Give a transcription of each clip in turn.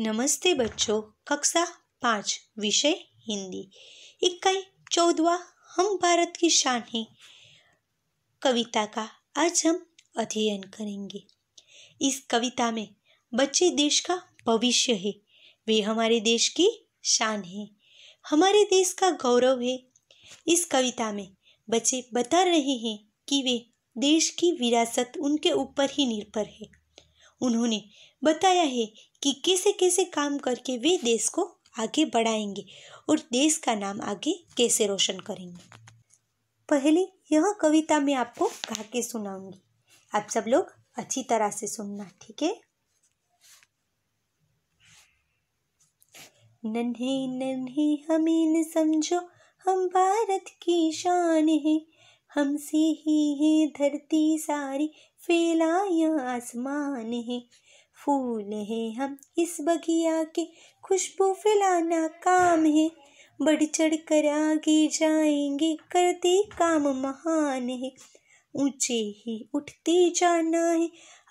नमस्ते बच्चों कक्षा पाँच विषय हिंदी इकाई चौदवा हम भारत की शान है कविता का आज हम अध्ययन करेंगे इस कविता में बच्चे देश का भविष्य है वे हमारे देश की शान है हमारे देश का गौरव है इस कविता में बच्चे बता रहे हैं कि वे देश की विरासत उनके ऊपर ही निर्भर है उन्होंने बताया है कि कैसे कैसे काम करके वे देश को आगे बढ़ाएंगे और देश का नाम आगे कैसे रोशन करेंगे पहले यह कविता मैं आपको गा के सुनाऊंगी आप सब लोग अच्छी तरह से सुनना ठीक है नन्हे नन्हे हम समझो हम भारत की शान है हमसे ही है धरती सारी फैलाया आसमान है फूल है हम इस बगिया के खुशबू फैलाना काम है बढ़ चढ़ कर आगे जाएंगे करते काम महान है ऊंचे ही उठते जाना है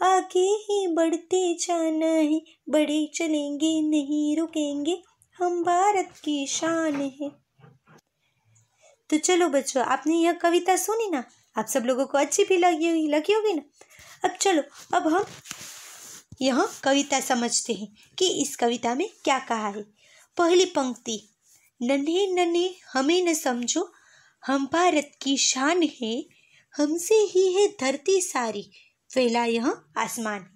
आगे ही बढ़ते जाना है बड़े चलेंगे नहीं रुकेंगे हम भारत की शान है तो चलो बच्चों आपने यह कविता सुनी ना आप सब लोगों को अच्छी भी लगी होगी लगी होगी ना अब चलो अब हम यह कविता समझते हैं कि इस कविता में क्या कहा है पहली पंक्ति नन्हे नन्हे हमें न समझो हम भारत की शान है हमसे ही है धरती सारी फैला यह आसमान है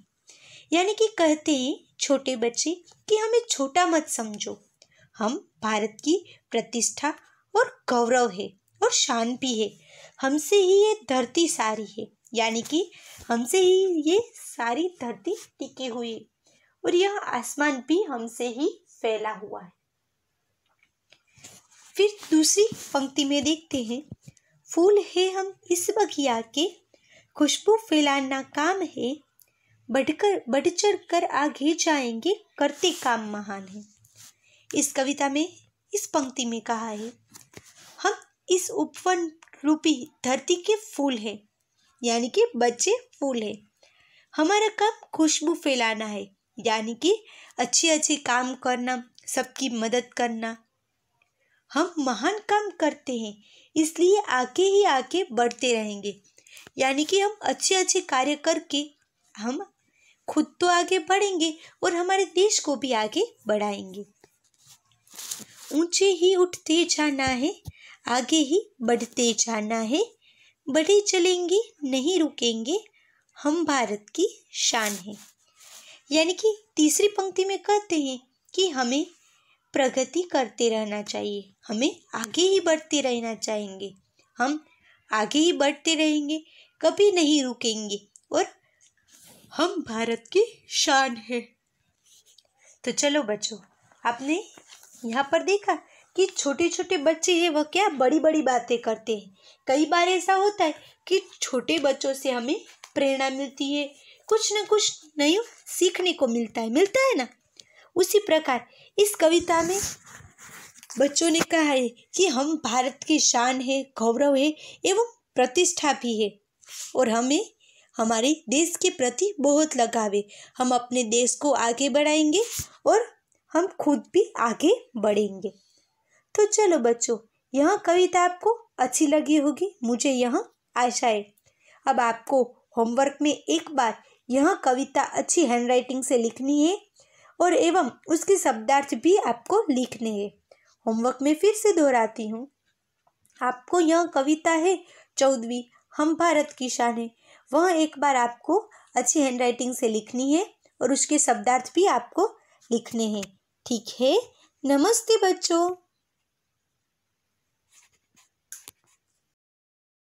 यानी कि कहते हैं छोटे बच्चे कि हमें छोटा मत समझो हम भारत की प्रतिष्ठा और गौरव है और शान भी है हमसे ही ये धरती सारी है यानी कि हमसे ही ये सारी धरती टिकी हुई और यह आसमान भी हमसे ही फैला हुआ है फिर दूसरी पंक्ति में देखते हैं फूल है हम इस बगिया के खुशबू फैलाना काम है बढ़कर बढ़ चढ़ कर आगे जाएंगे करते काम महान है इस कविता में इस पंक्ति में कहा है हम इस उपवन रूपी धरती के फूल हैं यानी कि बच्चे फूल है हमारा काम खुशबू फैलाना है यानी कि अच्छे अच्छे काम करना सबकी मदद करना हम महान काम करते हैं इसलिए आगे ही आगे बढ़ते रहेंगे यानी कि हम अच्छे अच्छे कार्य करके हम खुद तो आगे बढ़ेंगे और हमारे देश को भी आगे बढ़ाएंगे ऊंचे ही उठते जाना है आगे ही बढ़ते जाना है बढ़े चलेंगे नहीं रुकेंगे हम भारत की शान हैं यानी कि तीसरी पंक्ति में कहते हैं कि हमें प्रगति करते रहना चाहिए हमें आगे ही बढ़ते रहना चाहेंगे हम आगे ही बढ़ते रहेंगे कभी नहीं रुकेंगे और हम भारत की शान है तो चलो बच्चों आपने यहाँ पर देखा कि छोटे छोटे बच्चे हैं वह क्या बड़ी बड़ी बातें करते हैं कई बार ऐसा होता है कि छोटे बच्चों से हमें प्रेरणा मिलती है कुछ न कुछ नहीं सीखने को मिलता है मिलता है ना उसी प्रकार इस कविता में बच्चों ने कहा है कि हम भारत की शान है गौरव है एवं प्रतिष्ठा भी है और हमें हमारे देश के प्रति बहुत लगाव है हम अपने देश को आगे बढ़ाएंगे और हम खुद भी आगे बढ़ेंगे तो चलो बच्चों यह कविता आपको अच्छी लगी होगी मुझे यह आशा है अब आपको होमवर्क में एक बार यह कविता अच्छी हैंडराइटिंग से लिखनी है और एवं उसके शब्दार्थ भी आपको लिखने हैं होमवर्क में फिर से दोहराती हूँ आपको यह कविता है चौदहवीं हम भारत की शान है वह एक बार आपको अच्छी हैंडराइटिंग से लिखनी है और उसके शब्दार्थ भी आपको लिखने हैं ठीक है नमस्ते बच्चों